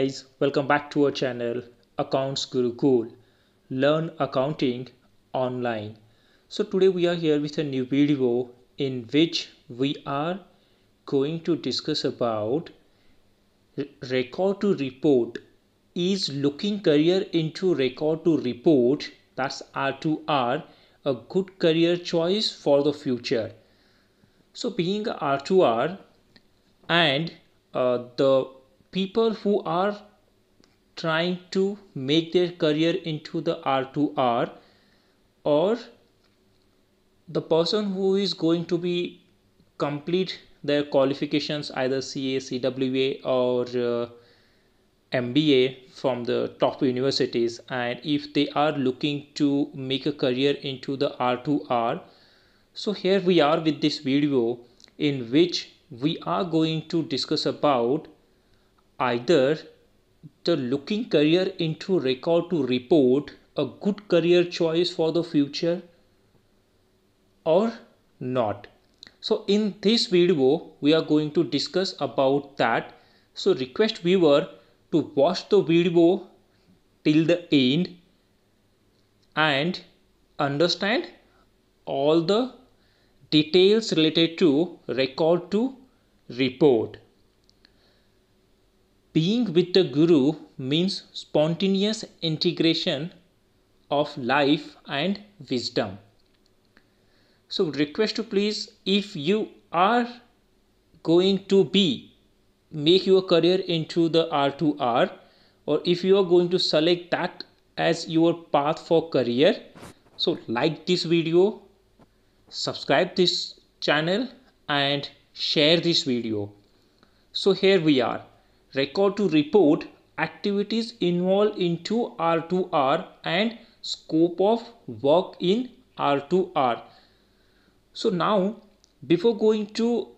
guys, welcome back to our channel Accounts cool Learn accounting online. So today we are here with a new video in which we are going to discuss about record to report. Is looking career into record to report that's R2R a good career choice for the future? So being R2R and uh, the people who are trying to make their career into the R2R or the person who is going to be complete their qualifications either CA, CWA or uh, MBA from the top universities and if they are looking to make a career into the R2R so here we are with this video in which we are going to discuss about either the looking career into record to report a good career choice for the future or not so in this video we are going to discuss about that so request viewer to watch the video till the end and understand all the details related to record to report being with the Guru means spontaneous integration of life and wisdom. So, request to please, if you are going to be, make your career into the R2R, or if you are going to select that as your path for career, so like this video, subscribe this channel, and share this video. So, here we are record to report activities involved into R2R and scope of work in R2R. So now before going to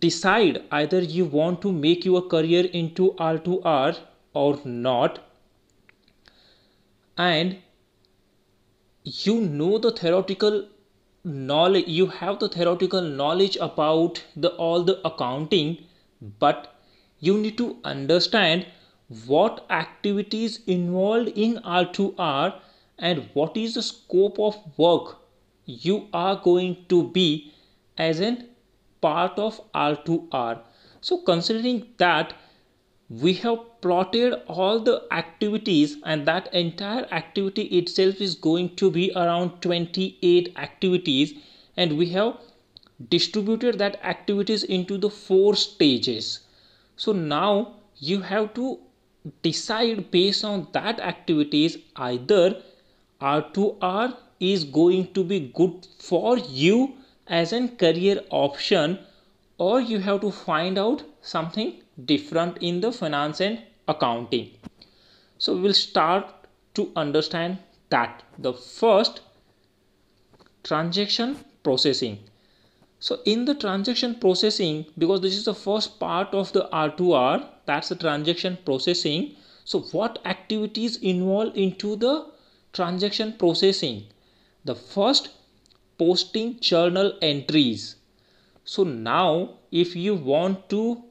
decide either you want to make your career into R2R or not and you know the theoretical knowledge you have the theoretical knowledge about the all the accounting but you need to understand what activities involved in R2R and what is the scope of work you are going to be as an part of R2R. So considering that we have plotted all the activities and that entire activity itself is going to be around 28 activities and we have distributed that activities into the four stages so now you have to decide based on that activities either R2R is going to be good for you as a career option or you have to find out something different in the finance and accounting. So we will start to understand that the first transaction processing so in the transaction processing, because this is the first part of the R2R, that's the transaction processing. So what activities involve into the transaction processing? The first, posting journal entries. So now if you want to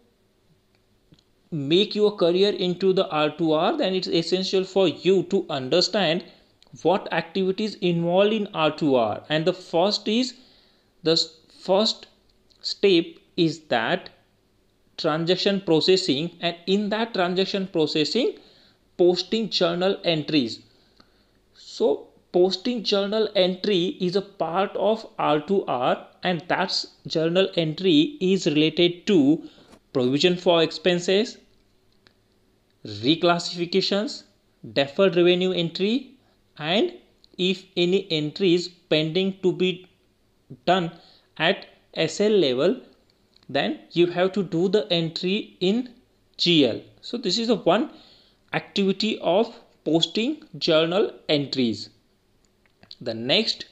make your career into the R2R, then it's essential for you to understand what activities involve in R2R. And the first is the first step is that transaction processing and in that transaction processing posting journal entries so posting journal entry is a part of r2r and that's journal entry is related to provision for expenses reclassifications deferred revenue entry and if any entries pending to be done at SL level then you have to do the entry in GL so this is the one activity of posting journal entries the next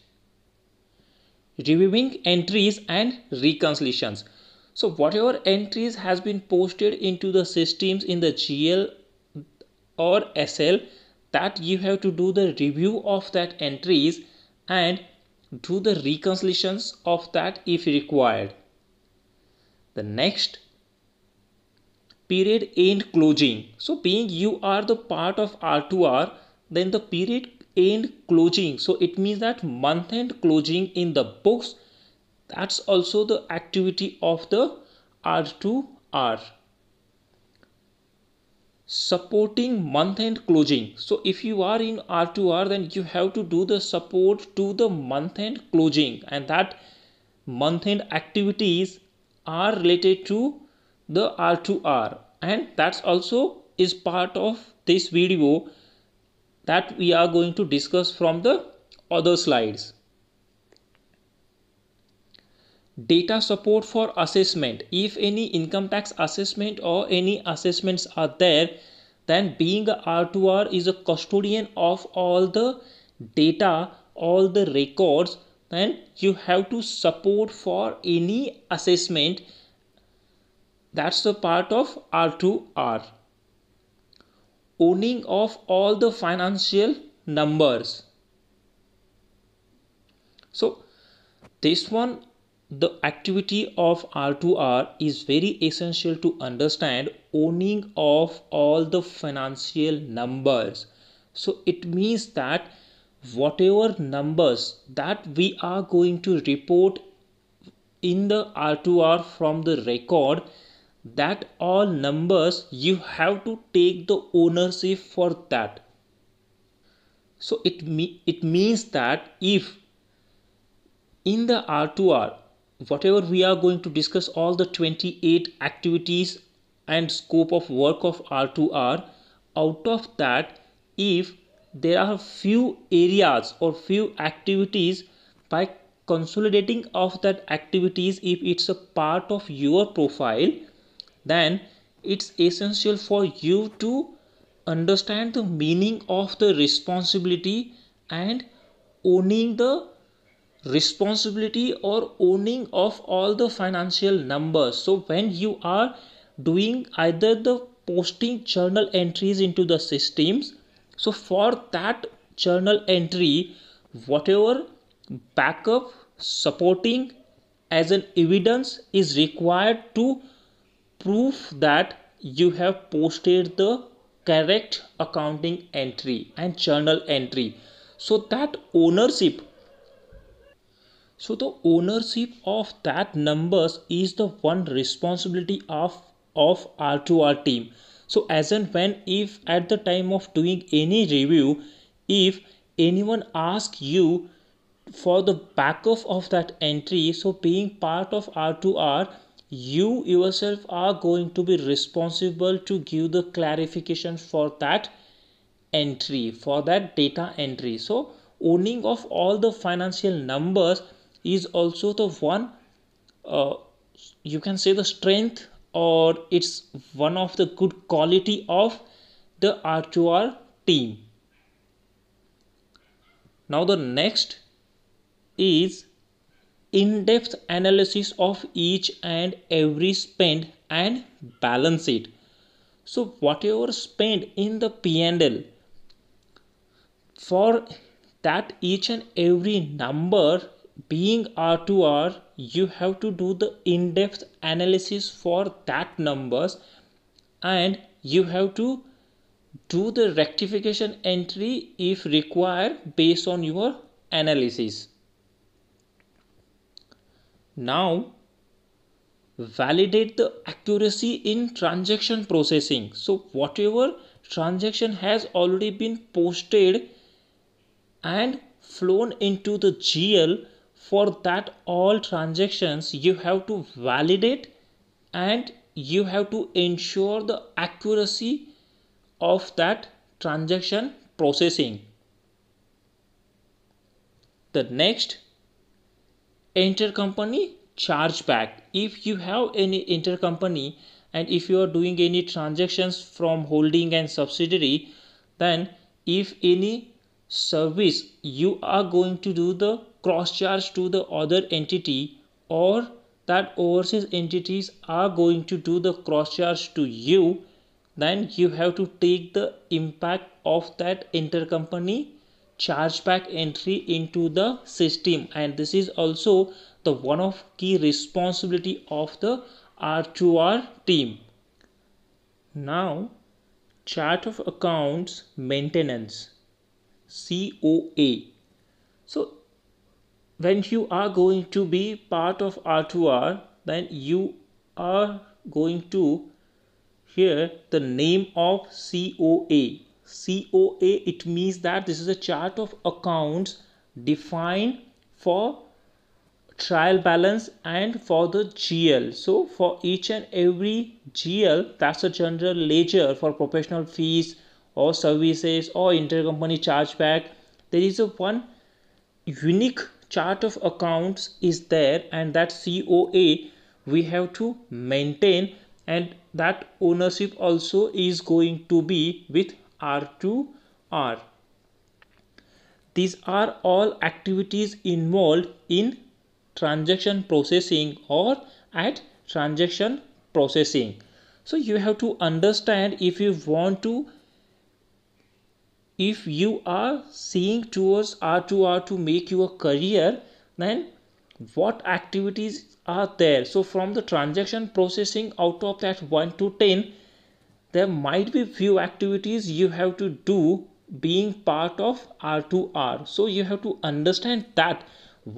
reviewing entries and reconciliations so whatever entries has been posted into the systems in the GL or SL that you have to do the review of that entries and do the reconciliations of that if required. The next period end closing. So being you are the part of R2R, then the period end closing. So it means that month end closing in the books, that's also the activity of the R2R supporting month end closing so if you are in r2r then you have to do the support to the month end closing and that month end activities are related to the r2r and that's also is part of this video that we are going to discuss from the other slides data support for assessment if any income tax assessment or any assessments are there then being a r2r is a custodian of all the data all the records then you have to support for any assessment that's the part of r2r owning of all the financial numbers so this one the activity of r2r is very essential to understand owning of all the financial numbers so it means that whatever numbers that we are going to report in the r2r from the record that all numbers you have to take the ownership for that so it me it means that if in the r2r whatever we are going to discuss all the 28 activities and scope of work of R2R out of that if there are few areas or few activities by consolidating of that activities if it's a part of your profile then it's essential for you to understand the meaning of the responsibility and owning the responsibility or owning of all the financial numbers so when you are doing either the posting journal entries into the systems so for that journal entry whatever backup supporting as an evidence is required to prove that you have posted the correct accounting entry and journal entry so that ownership so the ownership of that numbers is the one responsibility of, of R2R team. So as and when if at the time of doing any review, if anyone asks you for the backup of that entry, so being part of R2R, you yourself are going to be responsible to give the clarification for that entry, for that data entry. So owning of all the financial numbers is also the one uh, you can say the strength or it's one of the good quality of the R2R team. Now the next is in-depth analysis of each and every spend and balance it. So whatever spend in the P&L for that each and every number being R2R, you have to do the in-depth analysis for that numbers and you have to do the rectification entry if required based on your analysis. Now, validate the accuracy in transaction processing. So, whatever transaction has already been posted and flown into the GL, for that all transactions you have to validate and you have to ensure the accuracy of that transaction processing the next intercompany chargeback if you have any intercompany and if you are doing any transactions from holding and subsidiary then if any service you are going to do the cross charge to the other entity or that overseas entities are going to do the cross charge to you then you have to take the impact of that intercompany chargeback entry into the system and this is also the one of key responsibility of the R2R team. Now chart of accounts maintenance COA. So when you are going to be part of R2R, then you are going to hear the name of COA. COA, it means that this is a chart of accounts defined for trial balance and for the GL. So for each and every GL, that's a general ledger for professional fees, or services or intercompany chargeback there is a one unique chart of accounts is there and that COA we have to maintain and that ownership also is going to be with R2R. These are all activities involved in transaction processing or at transaction processing. So you have to understand if you want to if you are seeing towards r2r to make your career then what activities are there so from the transaction processing out of that 1 to 10 there might be few activities you have to do being part of r2r so you have to understand that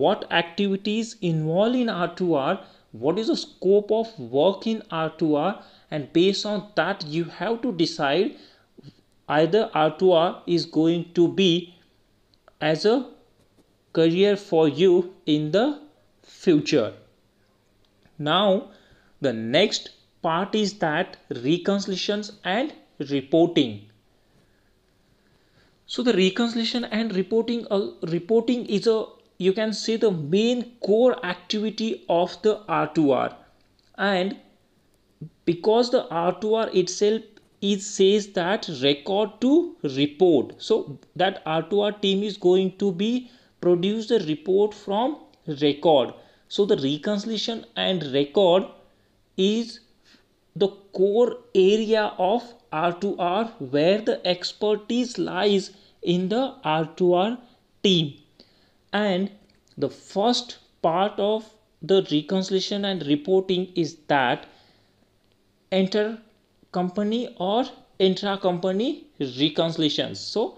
what activities involve in r2r what is the scope of work in r2r and based on that you have to decide either R2R is going to be as a career for you in the future. Now the next part is that reconciliations and reporting. So the reconciliation and reporting uh, reporting is a you can say the main core activity of the R2R and because the R2R itself it says that record to report so that r2r team is going to be produce the report from record so the reconciliation and record is the core area of r2r where the expertise lies in the r2r team and the first part of the reconciliation and reporting is that enter company or intra company reconciliations. So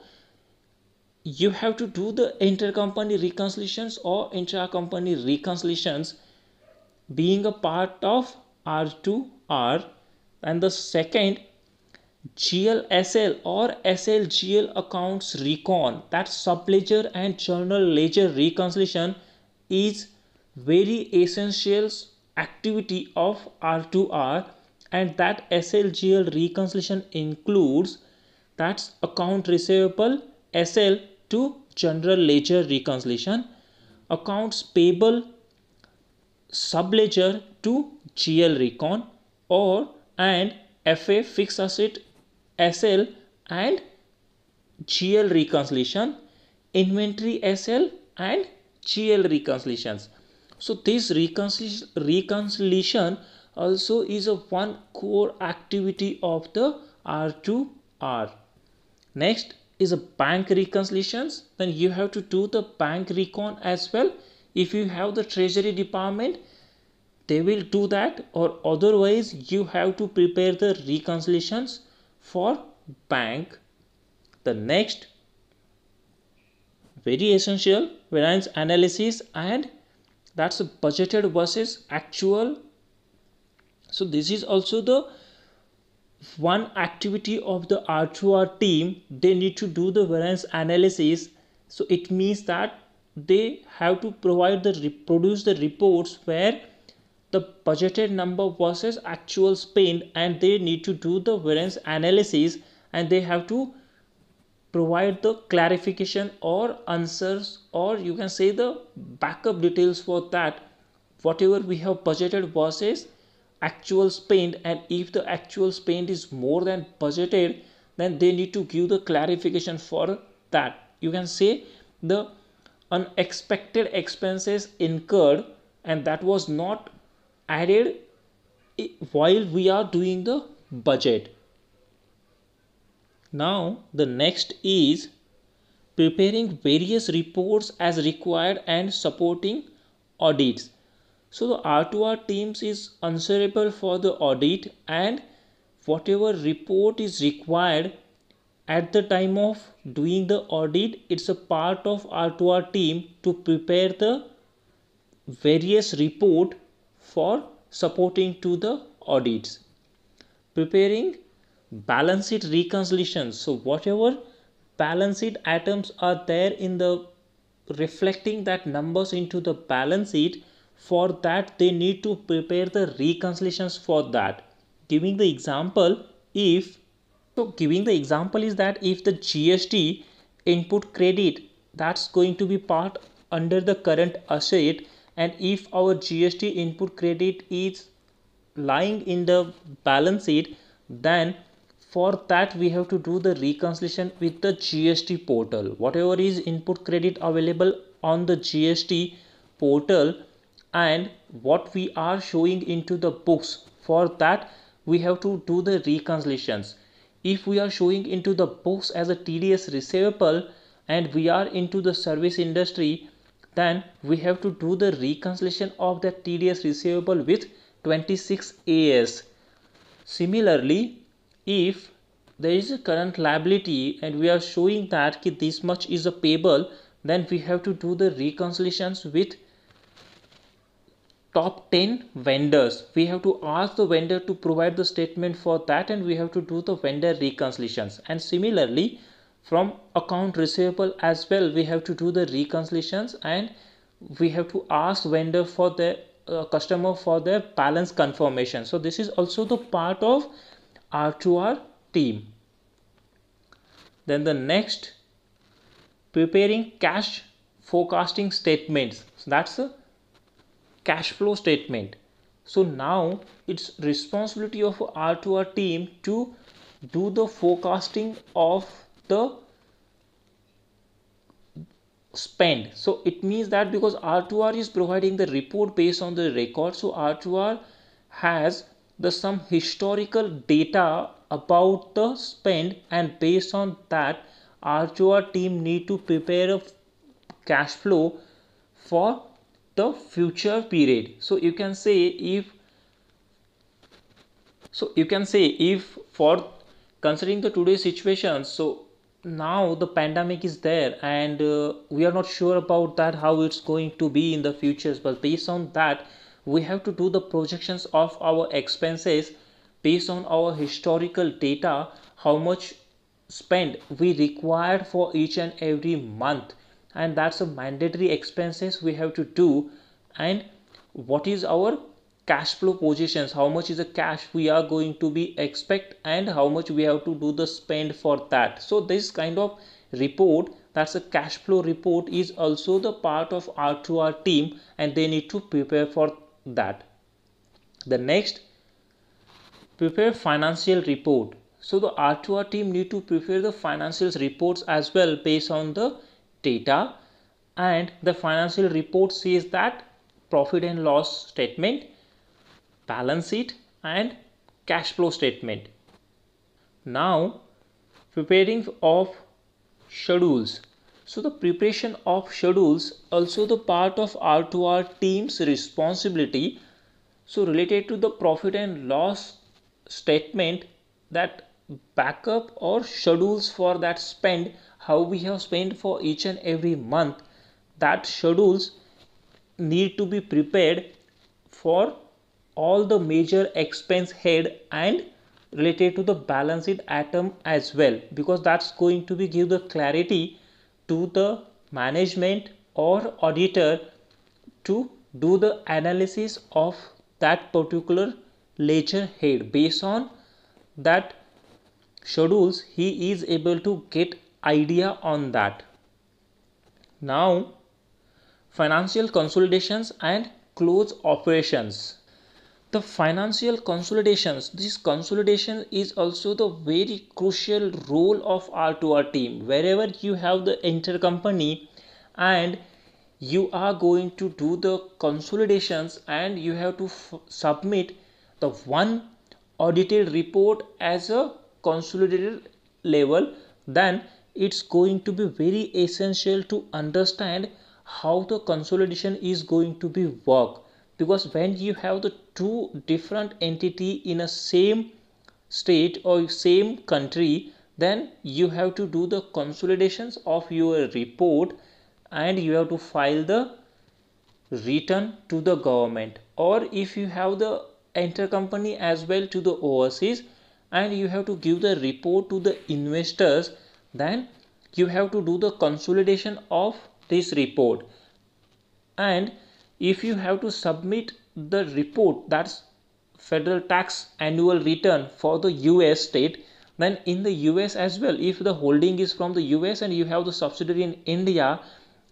you have to do the intercompany reconciliations or intra-company reconciliations being a part of R2R and the second GLSL or SLGL accounts recon that sub ledger and journal ledger reconciliation is very essential activity of R2R and that SLGL reconciliation includes that's account receivable SL to general ledger reconciliation accounts payable subledger to GL recon or and FA fixed asset SL and GL reconciliation inventory SL and GL reconciliations so this reconciliation also is a one core activity of the R2R. Next is a bank reconciliations. Then you have to do the bank recon as well. If you have the treasury department, they will do that or otherwise you have to prepare the reconciliations for bank. The next very essential variance analysis and that's budgeted versus actual so this is also the one activity of the R2R team they need to do the variance analysis so it means that they have to provide the produce the reports where the budgeted number versus actual spend and they need to do the variance analysis and they have to provide the clarification or answers or you can say the backup details for that whatever we have budgeted versus actual spend and if the actual spend is more than budgeted then they need to give the clarification for that you can say the unexpected expenses incurred and that was not added while we are doing the budget now the next is preparing various reports as required and supporting audits so the R2R teams is answerable for the audit and whatever report is required at the time of doing the audit it's a part of R2R team to prepare the various report for supporting to the audits preparing balance sheet reconciliations so whatever balance sheet items are there in the reflecting that numbers into the balance sheet for that they need to prepare the reconciliations for that giving the example if so giving the example is that if the gst input credit that's going to be part under the current asset and if our gst input credit is lying in the balance sheet then for that we have to do the reconciliation with the gst portal whatever is input credit available on the gst portal and what we are showing into the books for that we have to do the reconciliations if we are showing into the books as a TDS receivable and we are into the service industry then we have to do the reconciliation of that TDS receivable with 26 AS. Similarly, if there is a current liability and we are showing that this much is a payable then we have to do the reconciliations with top 10 vendors we have to ask the vendor to provide the statement for that and we have to do the vendor reconciliations and similarly from account receivable as well we have to do the reconciliations and we have to ask vendor for the uh, customer for their balance confirmation so this is also the part of r2r team then the next preparing cash forecasting statements so that's the cash flow statement. So now it's responsibility of R2R team to do the forecasting of the spend. So it means that because R2R is providing the report based on the record, so R2R has the some historical data about the spend and based on that R2R team need to prepare a cash flow for the future period so you can say if so you can say if for considering the today's situation so now the pandemic is there and uh, we are not sure about that how it's going to be in the futures but based on that we have to do the projections of our expenses based on our historical data how much spend we required for each and every month and that's a mandatory expenses we have to do and what is our cash flow positions how much is the cash we are going to be expect and how much we have to do the spend for that so this kind of report that's a cash flow report is also the part of R2R team and they need to prepare for that. The next, prepare financial report. So the R2R team need to prepare the financials reports as well based on the data and the financial report says that profit and loss statement, balance sheet and cash flow statement. Now preparing of schedules. So the preparation of schedules also the part of R2R team's responsibility. So related to the profit and loss statement that backup or schedules for that spend how we have spent for each and every month that schedules need to be prepared for all the major expense head and related to the balance sheet item as well because that's going to be give the clarity to the management or auditor to do the analysis of that particular ledger head based on that schedules he is able to get idea on that. Now, financial consolidations and close operations. The financial consolidations, this consolidation is also the very crucial role of R2R team. Wherever you have the intercompany and you are going to do the consolidations and you have to submit the one audited report as a consolidated level, then it's going to be very essential to understand how the consolidation is going to be work because when you have the two different entity in a same state or same country then you have to do the consolidations of your report and you have to file the return to the government or if you have the intercompany as well to the overseas and you have to give the report to the investors then you have to do the consolidation of this report and if you have to submit the report that's federal tax annual return for the US state then in the US as well if the holding is from the US and you have the subsidiary in India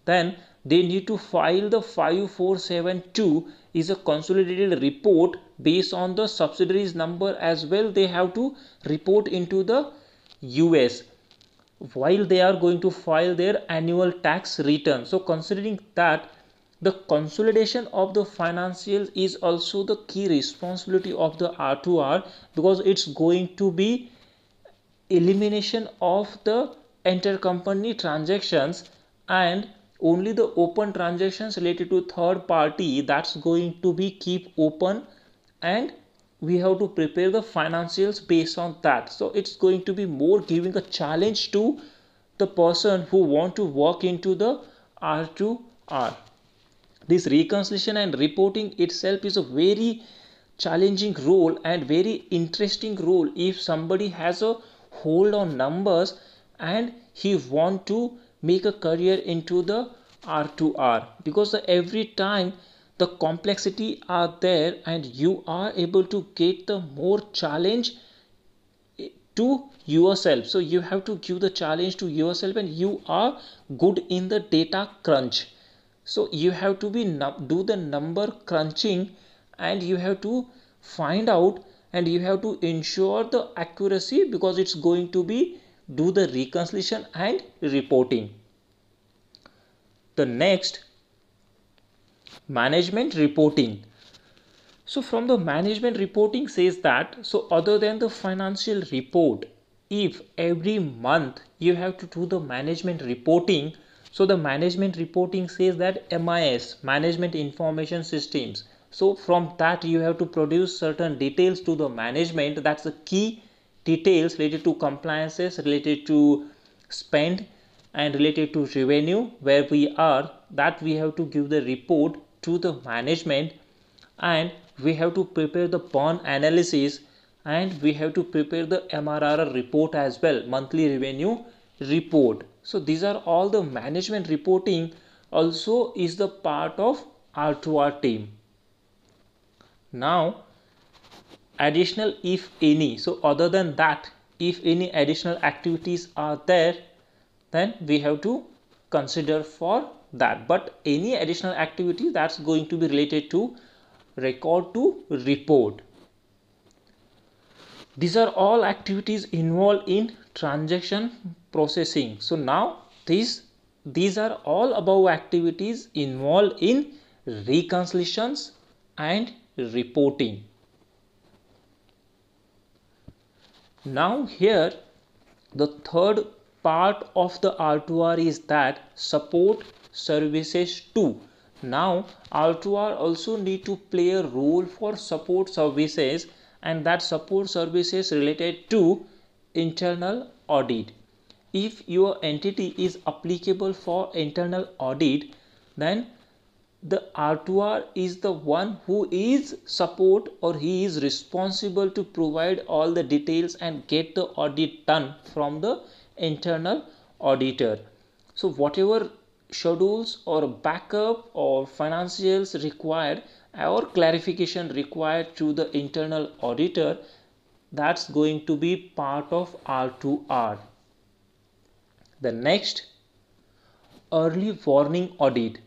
then they need to file the 5472 is a consolidated report based on the subsidiaries number as well they have to report into the US while they are going to file their annual tax return. So considering that the consolidation of the financials is also the key responsibility of the R2R because it's going to be elimination of the intercompany transactions and only the open transactions related to third party that's going to be keep open and we have to prepare the financials based on that so it's going to be more giving a challenge to the person who want to walk into the r2r this reconciliation and reporting itself is a very challenging role and very interesting role if somebody has a hold on numbers and he want to make a career into the r2r because every time the complexity are there and you are able to get the more challenge eh, to yourself so you have to give the challenge to yourself and you are good in the data crunch so you have to be do the number crunching and you have to find out and you have to ensure the accuracy because it's going to be do the reconciliation and reporting the next management reporting so from the management reporting says that so other than the financial report if every month you have to do the management reporting so the management reporting says that MIS management information systems so from that you have to produce certain details to the management that's the key details related to compliances related to spend and related to revenue where we are that we have to give the report to the management and we have to prepare the bond analysis and we have to prepare the MRR report as well monthly revenue report so these are all the management reporting also is the part of R2R team now additional if any so other than that if any additional activities are there then we have to consider for that but any additional activity that's going to be related to record to report these are all activities involved in transaction processing so now these these are all above activities involved in reconciliations and reporting now here the third part of the r2r is that support services too. Now R2R also need to play a role for support services and that support services related to internal audit. If your entity is applicable for internal audit, then the R2R is the one who is support or he is responsible to provide all the details and get the audit done from the internal auditor. So whatever schedules or backup or financials required or clarification required to the internal auditor that's going to be part of R2R. The next early warning audit.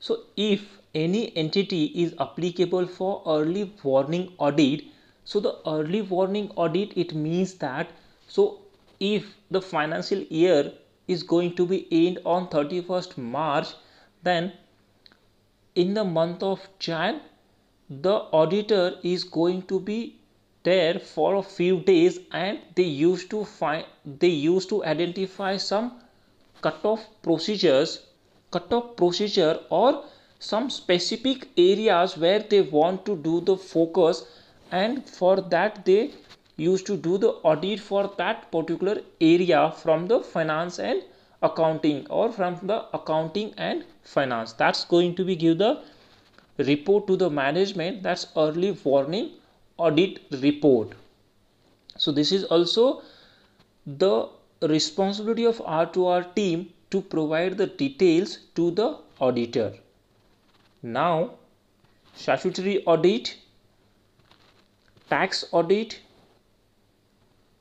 So if any entity is applicable for early warning audit, so the early warning audit it means that so if the financial year is going to be end on 31st March, then in the month of Jan, the auditor is going to be there for a few days and they used to find they used to identify some cutoff procedures cutoff procedure or some specific areas where they want to do the focus and for that they used to do the audit for that particular area from the finance and accounting or from the accounting and finance that's going to be give the report to the management that's early warning audit report so this is also the responsibility of r2r team to provide the details to the auditor now statutory audit tax audit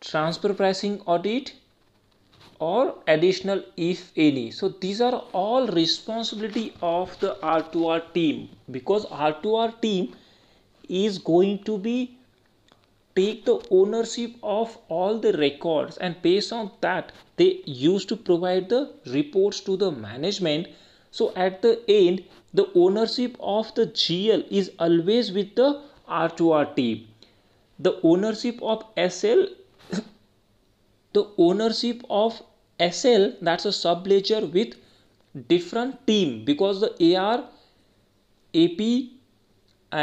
transfer pricing audit or additional if any so these are all responsibility of the r2r team because r2r team is going to be take the ownership of all the records and based on that they used to provide the reports to the management so at the end the ownership of the gl is always with the r2r team the ownership of sl the ownership of SL that's a sub ledger with different team because the AR, AP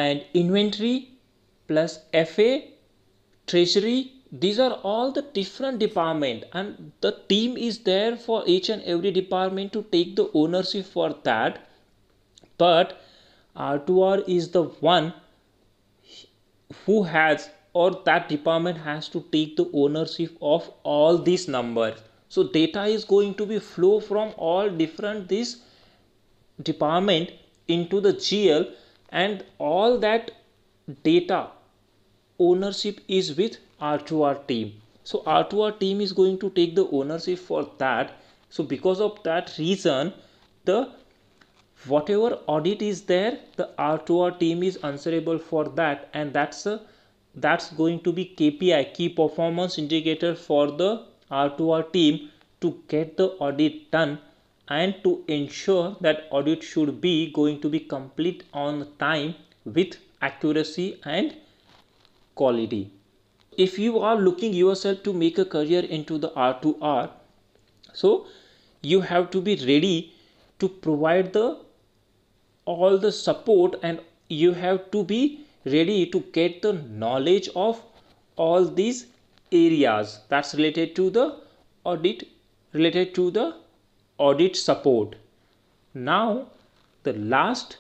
and inventory plus FA, treasury these are all the different department and the team is there for each and every department to take the ownership for that but R2R is the one who has or that department has to take the ownership of all these numbers so data is going to be flow from all different this department into the GL and all that data ownership is with R2R team. So R2R team is going to take the ownership for that. So because of that reason, the whatever audit is there, the R2R team is answerable for that and that's a that's going to be KPI key performance indicator for the R2R team to get the audit done and to ensure that audit should be going to be complete on time with accuracy and quality if you are looking yourself to make a career into the r2r so you have to be ready to provide the all the support and you have to be ready to get the knowledge of all these areas that's related to the audit related to the audit support now the last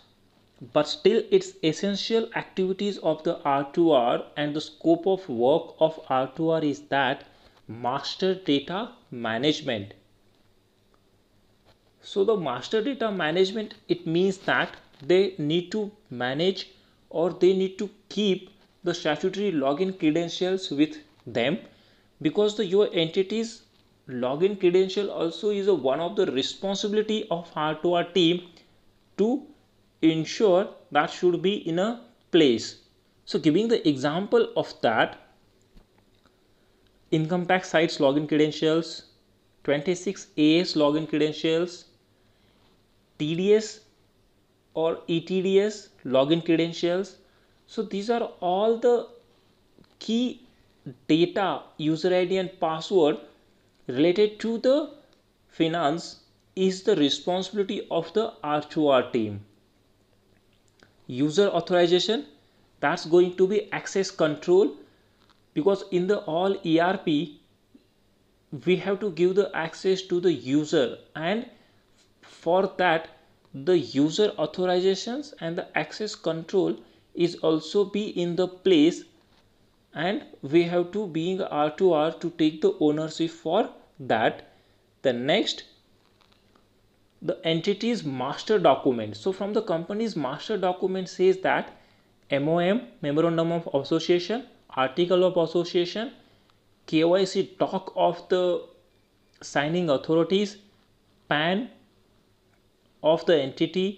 but still its essential activities of the r2r and the scope of work of r2r is that master data management so the master data management it means that they need to manage or they need to keep the statutory login credentials with them because the your entity's login credential also is a, one of the responsibility of hardware team to ensure that should be in a place so giving the example of that income tax sites login credentials 26 as login credentials tds or ETDS, login credentials. So these are all the key data, user ID and password related to the finance is the responsibility of the R2R team. User authorization, that's going to be access control because in the all ERP, we have to give the access to the user and for that the user authorizations and the access control is also be in the place and we have to being r2r to take the ownership for that the next the entity's master document so from the company's master document says that mom memorandum of association article of association kyc talk of the signing authorities pan of the entity,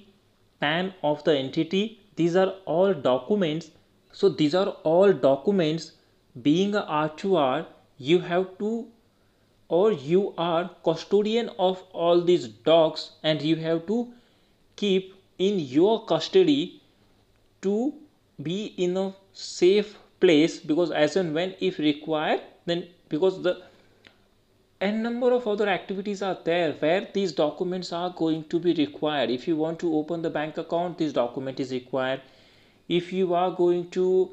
PAN of the entity. These are all documents. So these are all documents being a R2R, you have to or you are custodian of all these docs, and you have to keep in your custody to be in a safe place because as and when if required then because the n number of other activities are there where these documents are going to be required if you want to open the bank account this document is required if you are going to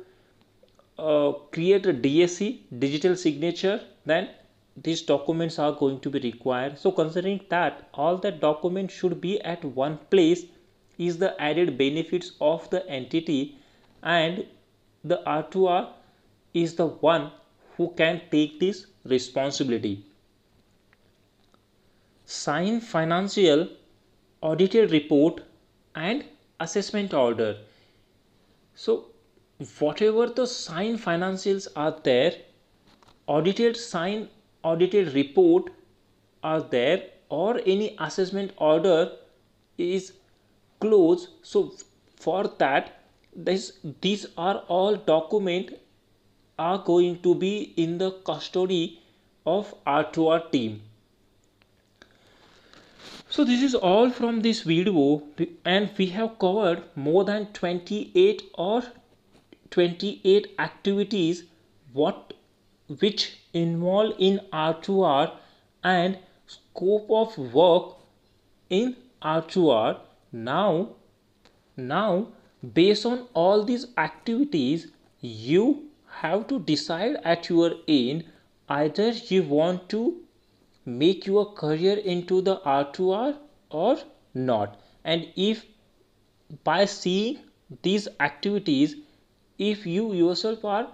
uh, create a DSC digital signature then these documents are going to be required so considering that all the documents should be at one place is the added benefits of the entity and the R2R is the one who can take this responsibility sign financial audited report and assessment order so whatever the signed financials are there audited signed audited report are there or any assessment order is closed so for that this these are all document are going to be in the custody of our team so this is all from this video and we have covered more than 28 or 28 activities what which involve in R2R and scope of work in R2R. Now, now based on all these activities you have to decide at your end either you want to make your career into the r2r or not and if by seeing these activities if you yourself are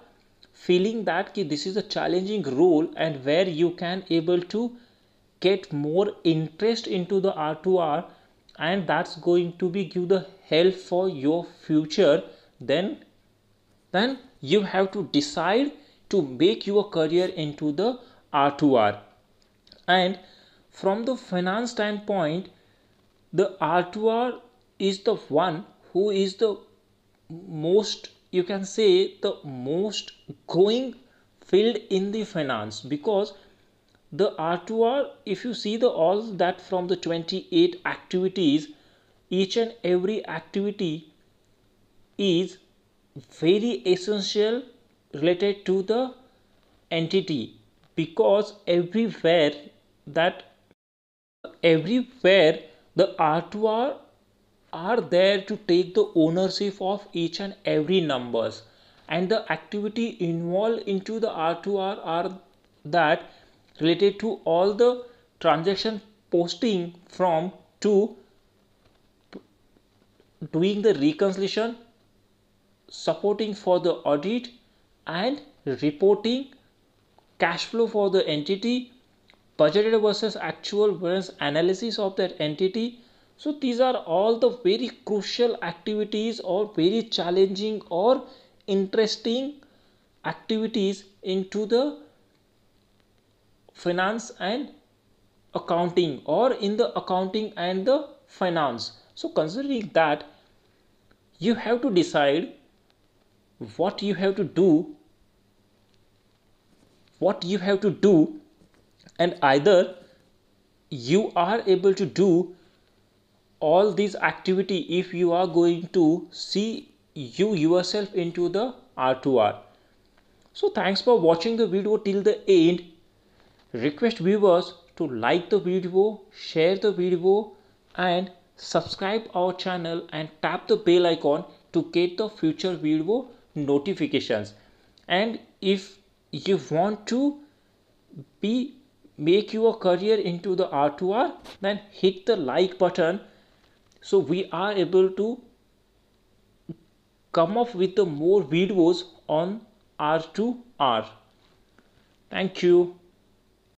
feeling that ki, this is a challenging role and where you can able to get more interest into the r2r and that's going to be give the help for your future then then you have to decide to make your career into the r2r and from the finance standpoint the r2r is the one who is the most you can say the most going field in the finance because the r2r if you see the all that from the 28 activities each and every activity is very essential related to the entity because everywhere that everywhere the r2r are there to take the ownership of each and every numbers and the activity involved into the r2r are that related to all the transaction posting from to doing the reconciliation supporting for the audit and reporting cash flow for the entity budgeted versus actual variance analysis of that entity. So these are all the very crucial activities or very challenging or interesting activities into the finance and accounting or in the accounting and the finance. So considering that you have to decide what you have to do what you have to do and either you are able to do all these activity if you are going to see you yourself into the R2R. So thanks for watching the video till the end. Request viewers to like the video, share the video and subscribe our channel and tap the bell icon to get the future video notifications. And if you want to be make your career into the R2R, then hit the like button. So we are able to come up with the more videos on R2R. Thank you.